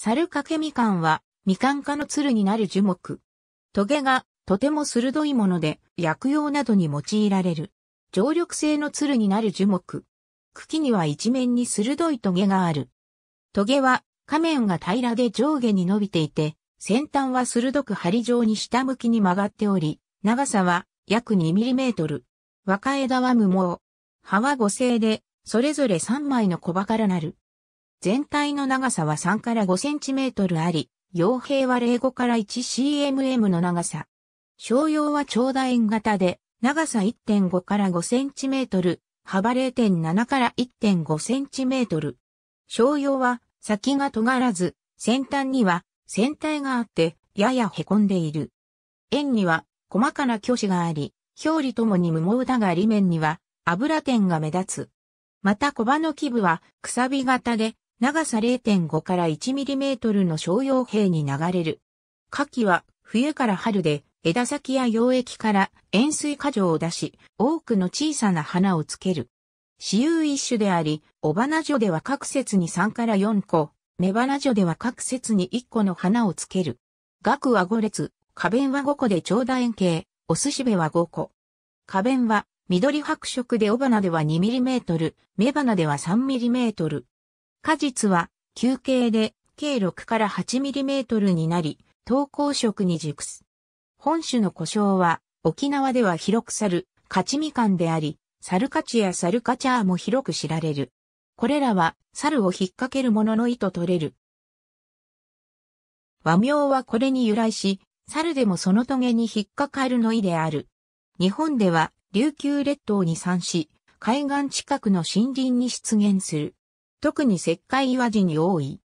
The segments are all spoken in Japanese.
猿掛みかんは、みかん科の鶴になる樹木。トゲが、とても鋭いもので、薬用などに用いられる。常緑性の鶴になる樹木。茎には一面に鋭いトゲがある。トゲは、下面が平らで上下に伸びていて、先端は鋭く針状に下向きに曲がっており、長さは約2トル。若枝は無毛。葉は五星で、それぞれ3枚の小葉からなる。全体の長さは3から5センチメートルあり、傭兵は05から 1cmm の長さ。商用は長楕円型で、長さ1.5から5センチメートル、幅0.7から1.5センチメートル。商用は先が尖らず、先端には船体があって、やや凹んでいる。円には細かな虚子があり、表裏ともに無毛だが裏面には油点が目立つ。また小葉の基部はくさび型で長さ0.5から1ミリメートルの商用兵に流れる。夏季は冬から春で枝先や溶液から塩水過剰を出し、多くの小さな花をつける。私有一種であり、尾花所では各節に3から4個、目花所では各節に1個の花をつける。額は5列、花弁は5個で長楕円形、お寿司べは5個。花弁は緑白色で尾花では 2mm、目花では 3mm。果実は球形で計6から 8mm になり、投高色に熟す。本種の故障は沖縄では広く去るカチみかんであり、サルカチやサルカチャーも広く知られる。これらは猿を引っ掛けるものの意図取れる。和名はこれに由来し、猿でもその棘に引っかかるの意である。日本では琉球列島に産し、海岸近くの森林に出現する。特に石灰岩地に多い。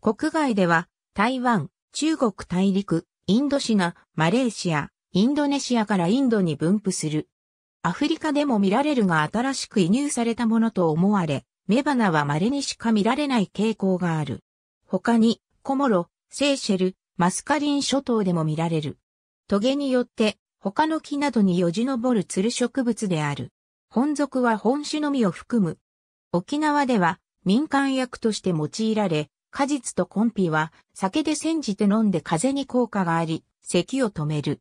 国外では、台湾、中国大陸、インドシナ、マレーシア、インドネシアからインドに分布する。アフリカでも見られるが新しく移入されたものと思われ、雌花は稀にしか見られない傾向がある。他に、コモロ、セーシェル、マスカリン諸島でも見られる。トゲによって、他の木などによじ登るツル植物である。本属は本種のみを含む。沖縄では、民間薬として用いられ、果実とコンピは酒で煎じて飲んで風邪に効果があり、咳を止める。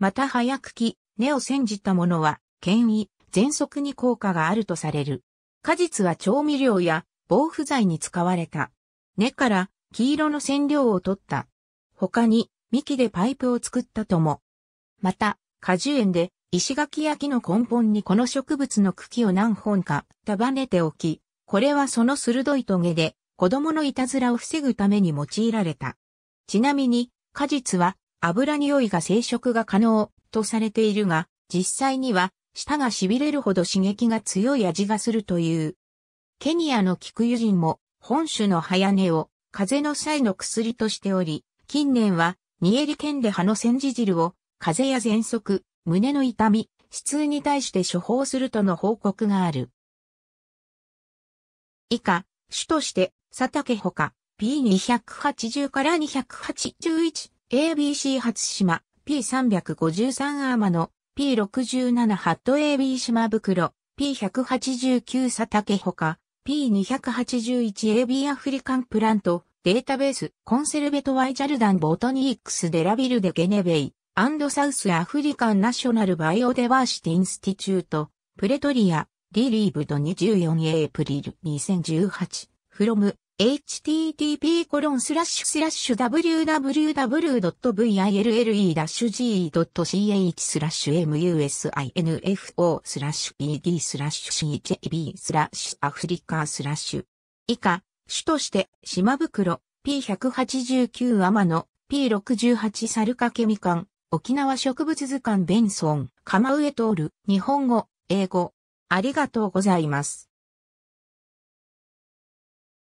また早くき、根を煎じたものは、権威、喘息に効果があるとされる。果実は調味料や防腐剤に使われた。根から黄色の染料を取った。他に幹でパイプを作ったとも。また、果樹園で石垣焼きの根本にこの植物の茎を何本か束ねておき、これはその鋭い棘で、子供のいたずらを防ぐために用いられた。ちなみに、果実は油匂いが生殖が可能とされているが、実際には舌が痺れるほど刺激が強い味がするという。ケニアの菊油人も本種の早根を風邪の際の薬としており、近年はニエリ県で葉の煎じ汁を風邪や喘息、胸の痛み、死痛に対して処方するとの報告がある。以下、主として、佐竹ほか、P280 から 281ABC 初島、P353 アーマの、P67 ハット AB 島袋、P189 佐竹ほか、P281AB アフリカンプラント、データベース、コンセルベトワイジャルダンボトニークスデラビルデゲネベイ、アンドサウスアフリカンナショナルバイオデバーシティインスティチュート、プレトリア、リリーブド24エイプリル2018フロム、http コロンスラッシュスラッシュ www.ville-ge.ch スラッシュ musinfo スラッシュ pd スラッシュ cjb スラッシュアフリカスラッシュ以下、主として島袋 P189 天野 P68 猿掛みかん沖縄植物図鑑ベンソン、釜上通る、日本語、英語、ありがとうございます。